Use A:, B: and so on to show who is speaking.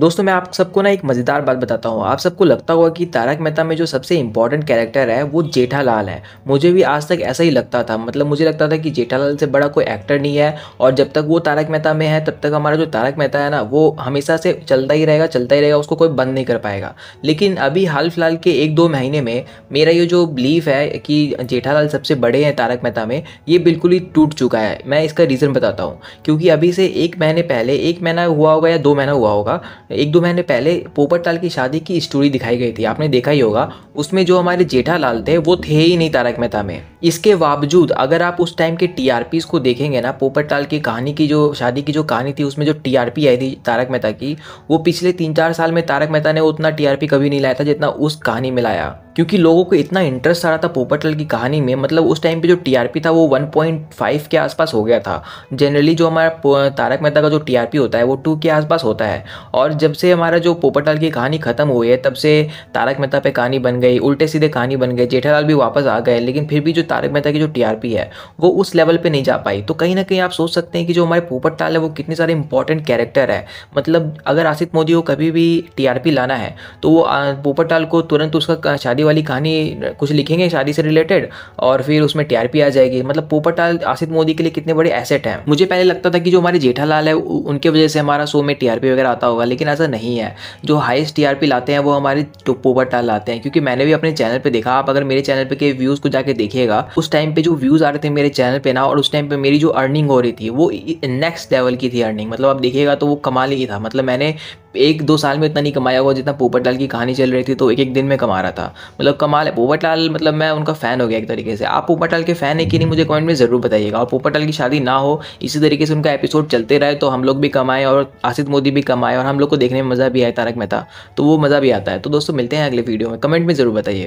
A: दोस्तों मैं आप सबको ना एक मज़ेदार बात बताता हूँ आप सबको लगता होगा कि तारक मेहता में जो सबसे इंपॉर्टेंट कैरेक्टर है वो जेठालाल है मुझे भी आज तक ऐसा ही लगता था मतलब मुझे लगता था कि जेठालाल से बड़ा कोई एक्टर नहीं है और जब तक वो तारक मेहता में है तब तक हमारा जो तारक मेहता है ना वो हमेशा से चलता ही रहेगा चलता ही रहेगा उसको कोई बंद नहीं कर पाएगा लेकिन अभी हाल फिलहाल के एक दो महीने में मेरा ये जो बिलीफ है कि जेठालाल सबसे बड़े हैं तारक मेहता में ये बिल्कुल ही टूट चुका है मैं इसका रीज़न बताता हूँ क्योंकि अभी से एक महीने पहले एक महीना हुआ होगा या दो महीना हुआ होगा एक दो महीने पहले पोपटलाल की शादी की स्टोरी दिखाई गई थी आपने देखा ही होगा उसमें जो हमारे जेठालाल थे वो थे ही नहीं तारक मेहता में इसके बावजूद अगर आप उस टाइम के टी को देखेंगे ना पोपटलाल की कहानी की जो शादी की जो कहानी थी उसमें जो टी आई थी तारक मेहता की वो पिछले तीन चार साल में तारक मेहता ने उतना टी कभी नहीं लाया था जितना उस कहानी में लाया क्योंकि लोगों को इतना इंटरेस्ट आ रहा था पोपटल की कहानी में मतलब उस टाइम पे जो टीआरपी था वो 1.5 के आसपास हो गया था जनरली जो हमारा तारक मेहता का जो टीआरपी होता है वो टू के आसपास होता है और जब से हमारा जो पोपटल की कहानी ख़त्म हुई है तब से तारक मेहता पे कहानी बन गई उल्टे सीधे कहानी बन गई जेठालाल भी वापस आ गए लेकिन फिर भी जो तारक मेहता की जो टीआरपी है वो उस लेवल पर नहीं जा पाई तो कहीं ना कहीं आप सोच सकते हैं कि जो हमारे पोपटाल है वो कितने सारे इंपॉर्टेंट कैरेक्टर है मतलब अगर आसिफ मोदी को कभी भी टीआरपी लाना है तो वो पोपटाल को तुरंत उसका शादी वाली कहानी कुछ लिखेंगे शादी से रिलेटेड और फिर उसमें टीआरपी आ जाएगी मतलब पोपटाल आसिफ मोदी के लिए कितने बड़े एसेट हैं मुझे पहले लगता था कि जो हमारे जेठालाल है उनके वजह से हमारा शो में टीआरपी वगैरह आता होगा लेकिन ऐसा नहीं है जो हाइस्ट टीआरपी लाते हैं वो हमारे पोपटाल लाते हैं क्योंकि मैंने भी अपने चैनल पर देखा आप अगर मेरे चैनल पर व्यूज़ को जाके देखिएगा उस टाइम पर जो व्यूज़ आ रहे थे मेरे चैनल पर ना और उस टाइम पर मेरी जो अर्निंग हो रही थी वो नेक्स्ट लेवल की थी अर्निंग मतलब आप देखिएगा तो वो कमाल ही था मतलब मैंने एक दो साल में इतना नहीं कमाया हुआ जितना पोपट लाल की कहानी चल रही थी तो एक एक दिन में कमा रहा था मतलब कमाल है पोपट लाल मतलब मैं उनका फ़ैन हो गया एक तरीके से आप पोपट लाल के फ़ैन है कि नहीं मुझे कमेंट में ज़रूर बताइएगा और पोपट लाल की शादी ना हो इसी तरीके से उनका एपिसोड चलते रहे तो हम लोग भी कमाएँ और आसिफ मोदी भी कमाए और हम लोग को देखने में मज़ा भी आए तारक मेहता तो वो मज़ा भी आता है तो दोस्तों मिलते हैं अगले वीडियो में कमेंट में ज़रूर बताइए